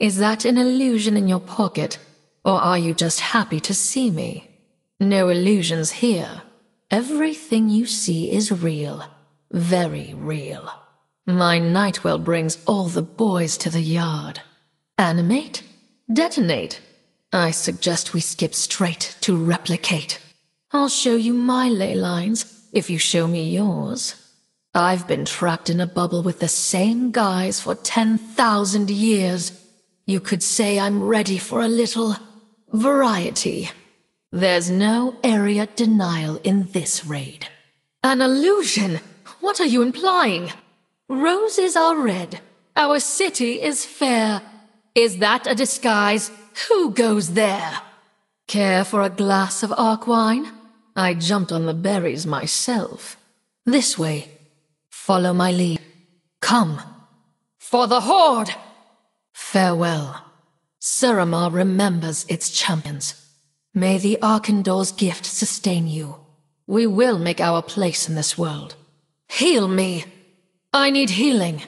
Is that an illusion in your pocket, or are you just happy to see me? No illusions here. Everything you see is real, very real. My Nightwell brings all the boys to the yard. Animate? Detonate? I suggest we skip straight to replicate. I'll show you my ley lines if you show me yours. I've been trapped in a bubble with the same guys for 10,000 years. You could say I'm ready for a little variety. There's no area denial in this raid. An illusion? What are you implying? Roses are red. Our city is fair. Is that a disguise? Who goes there? Care for a glass of arc wine? I jumped on the berries myself. This way. Follow my lead. Come. For the Horde! Farewell. Suramar remembers its champions. May the Arkandor's gift sustain you. We will make our place in this world. Heal me! I need healing.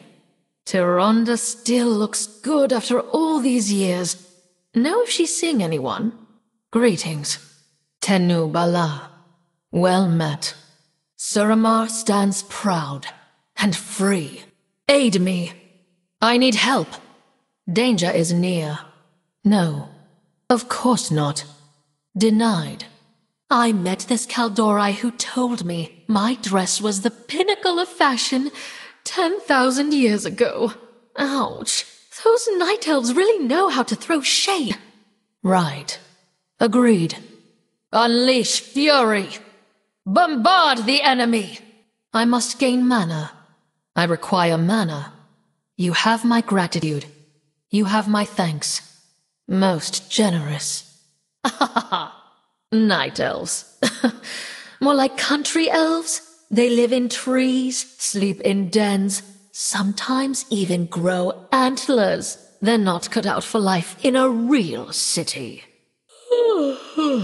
Tironda still looks good after all these years. Know if she's seeing anyone. Greetings. Tenu Bala. Well met. Suramar stands proud and free. Aid me. I need help. Danger is near. No, of course not. Denied. I met this Caldorai who told me my dress was the pinnacle of fashion ten thousand years ago. Ouch. Those night elves really know how to throw shade. Right. Agreed. Unleash fury. Bombard the enemy. I must gain mana. I require mana. You have my gratitude. You have my thanks. Most generous. Night elves. More like country elves. They live in trees, sleep in dens, sometimes even grow antlers. They're not cut out for life in a real city. Woo!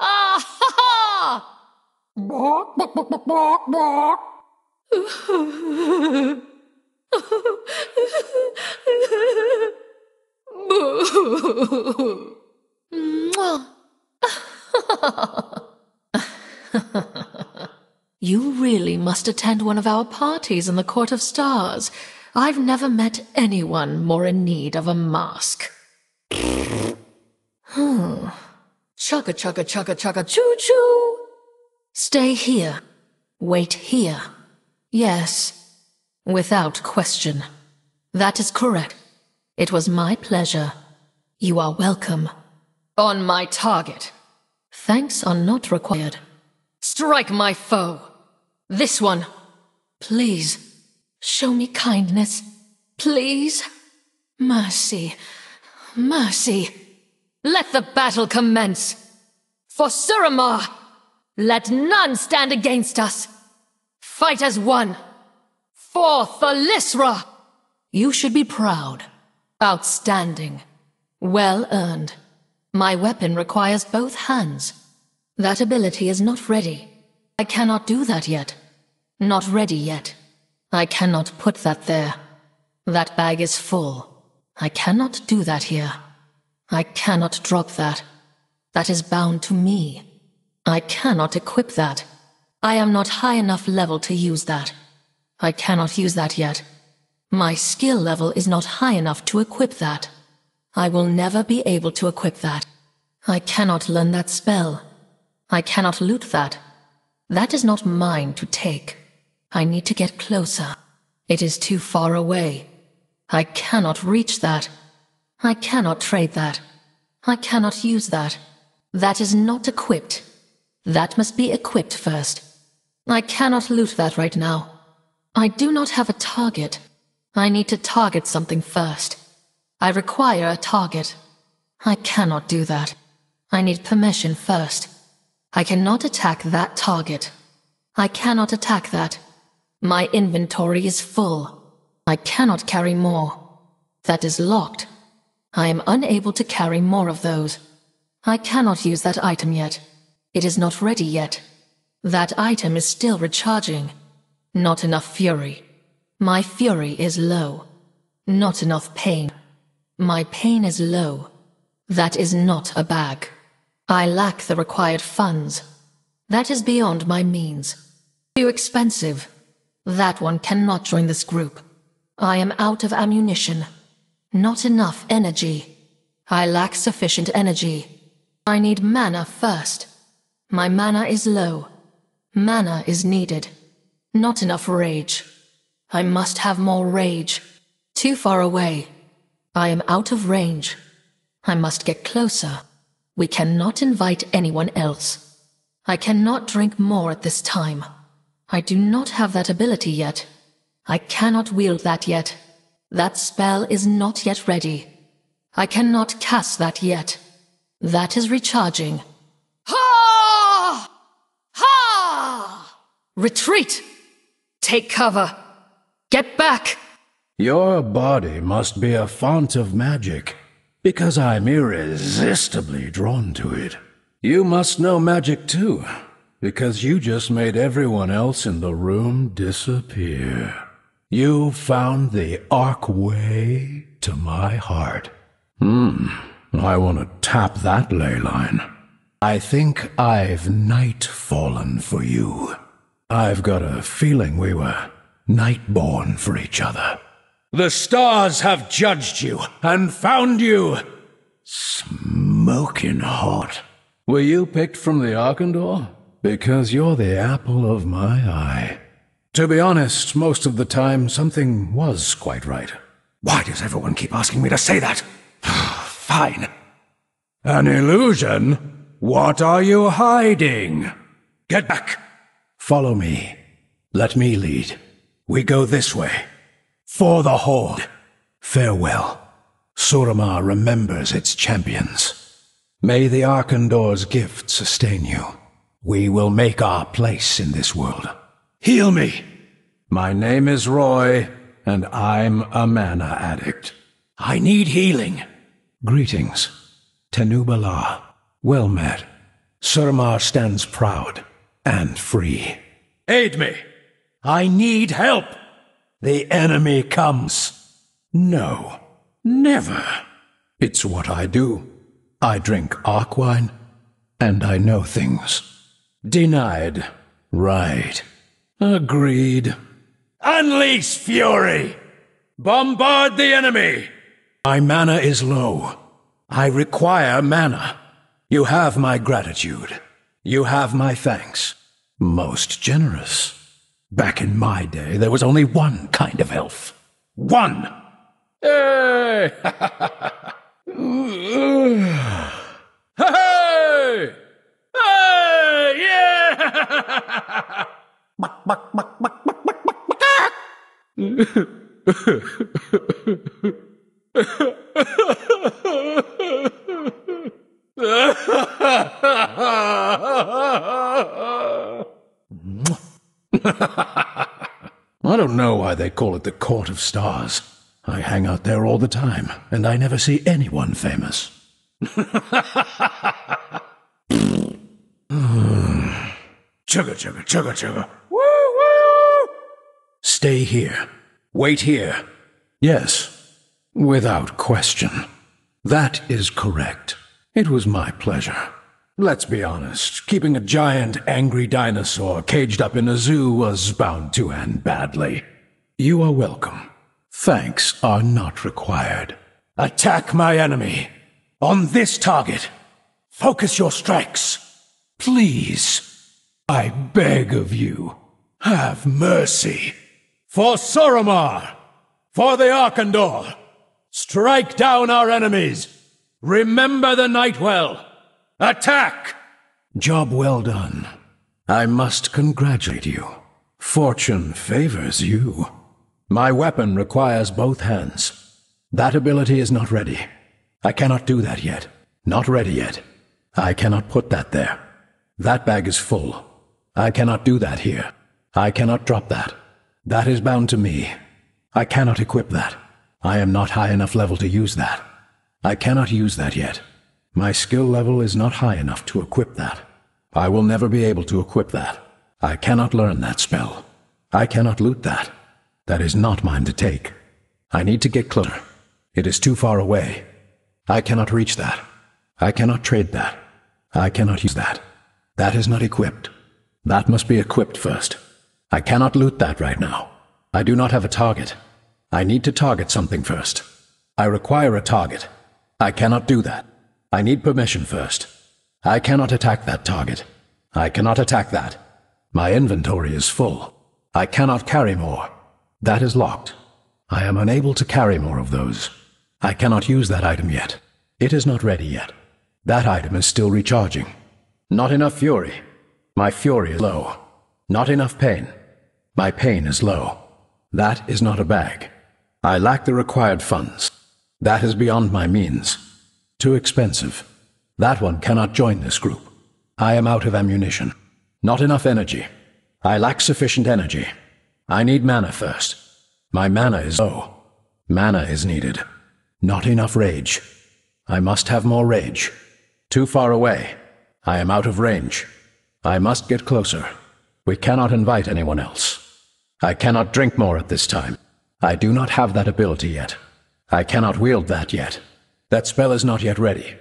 Ah ha ha! you really must attend one of our parties in the Court of Stars. I've never met anyone more in need of a mask. hmm. Chugga chugga chugga chugga choo choo! Stay here. Wait here. Yes, Without question. That is correct. It was my pleasure. You are welcome. On my target. Thanks are not required. Strike my foe! This one! Please, show me kindness. Please? Mercy. Mercy. Let the battle commence! For Suramar! Let none stand against us! Fight as one! For You should be proud. Outstanding. Well earned. My weapon requires both hands. That ability is not ready. I cannot do that yet. Not ready yet. I cannot put that there. That bag is full. I cannot do that here. I cannot drop that. That is bound to me. I cannot equip that. I am not high enough level to use that. I cannot use that yet. My skill level is not high enough to equip that. I will never be able to equip that. I cannot learn that spell. I cannot loot that. That is not mine to take. I need to get closer. It is too far away. I cannot reach that. I cannot trade that. I cannot use that. That is not equipped. That must be equipped first. I cannot loot that right now. I do not have a target. I need to target something first. I require a target. I cannot do that. I need permission first. I cannot attack that target. I cannot attack that. My inventory is full. I cannot carry more. That is locked. I am unable to carry more of those. I cannot use that item yet. It is not ready yet. That item is still recharging. Not enough fury. My fury is low. Not enough pain. My pain is low. That is not a bag. I lack the required funds. That is beyond my means. Too expensive. That one cannot join this group. I am out of ammunition. Not enough energy. I lack sufficient energy. I need mana first. My mana is low. Mana is needed. Not enough rage. I must have more rage. Too far away. I am out of range. I must get closer. We cannot invite anyone else. I cannot drink more at this time. I do not have that ability yet. I cannot wield that yet. That spell is not yet ready. I cannot cast that yet. That is recharging. Ha! Ha! Retreat! Take cover! Get back! Your body must be a font of magic, because I'm irresistibly drawn to it. You must know magic too, because you just made everyone else in the room disappear. You found the archway to my heart. Hmm, I want to tap that ley line. I think I've night fallen for you. I've got a feeling we were nightborn for each other. The stars have judged you and found you smoking hot. Were you picked from the Arkandor? Because you're the apple of my eye. To be honest, most of the time something was quite right. Why does everyone keep asking me to say that? Fine. An illusion? What are you hiding? Get back! Follow me. Let me lead. We go this way. For the Horde. Farewell. Suramar remembers its champions. May the Arkandor's gift sustain you. We will make our place in this world. Heal me! My name is Roy, and I'm a mana addict. I need healing. Greetings. Tenubala. Well met. Suramar stands proud and free. Aid me! I need help! The enemy comes. No, never. It's what I do. I drink arkwine, and I know things. Denied. Right. Agreed. Unleash fury! Bombard the enemy! My mana is low. I require mana. You have my gratitude. You have my thanks. Most generous. Back in my day, there was only one kind of elf. One! Hey! hey! Hey! Yeah! They call it the Court of Stars. I hang out there all the time, and I never see anyone famous. chugga, chugga, chugga, chugga. Woo, woo! Stay here. Wait here. Yes, without question. That is correct. It was my pleasure. Let's be honest, keeping a giant, angry dinosaur caged up in a zoo was bound to end badly. You are welcome. Thanks are not required. Attack my enemy! On this target! Focus your strikes! Please! I beg of you, have mercy! For Soramar! For the Arkandor! Strike down our enemies! Remember the night well. Attack! Job well done. I must congratulate you. Fortune favors you. My weapon requires both hands. That ability is not ready. I cannot do that yet. Not ready yet. I cannot put that there. That bag is full. I cannot do that here. I cannot drop that. That is bound to me. I cannot equip that. I am not high enough level to use that. I cannot use that yet. My skill level is not high enough to equip that. I will never be able to equip that. I cannot learn that spell. I cannot loot that. That is not mine to take. I need to get closer. It is too far away. I cannot reach that. I cannot trade that. I cannot use that. That is not equipped. That must be equipped first. I cannot loot that right now. I do not have a target. I need to target something first. I require a target. I cannot do that. I need permission first. I cannot attack that target. I cannot attack that. My inventory is full. I cannot carry more. That is locked. I am unable to carry more of those. I cannot use that item yet. It is not ready yet. That item is still recharging. Not enough fury. My fury is low. Not enough pain. My pain is low. That is not a bag. I lack the required funds. That is beyond my means. Too expensive. That one cannot join this group. I am out of ammunition. Not enough energy. I lack sufficient energy. I need mana first. My mana is low. Mana is needed. Not enough rage. I must have more rage. Too far away. I am out of range. I must get closer. We cannot invite anyone else. I cannot drink more at this time. I do not have that ability yet. I cannot wield that yet. That spell is not yet ready.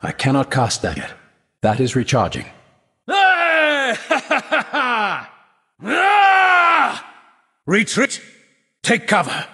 I cannot cast that yet. That is recharging. Hey! Retreat! Take cover!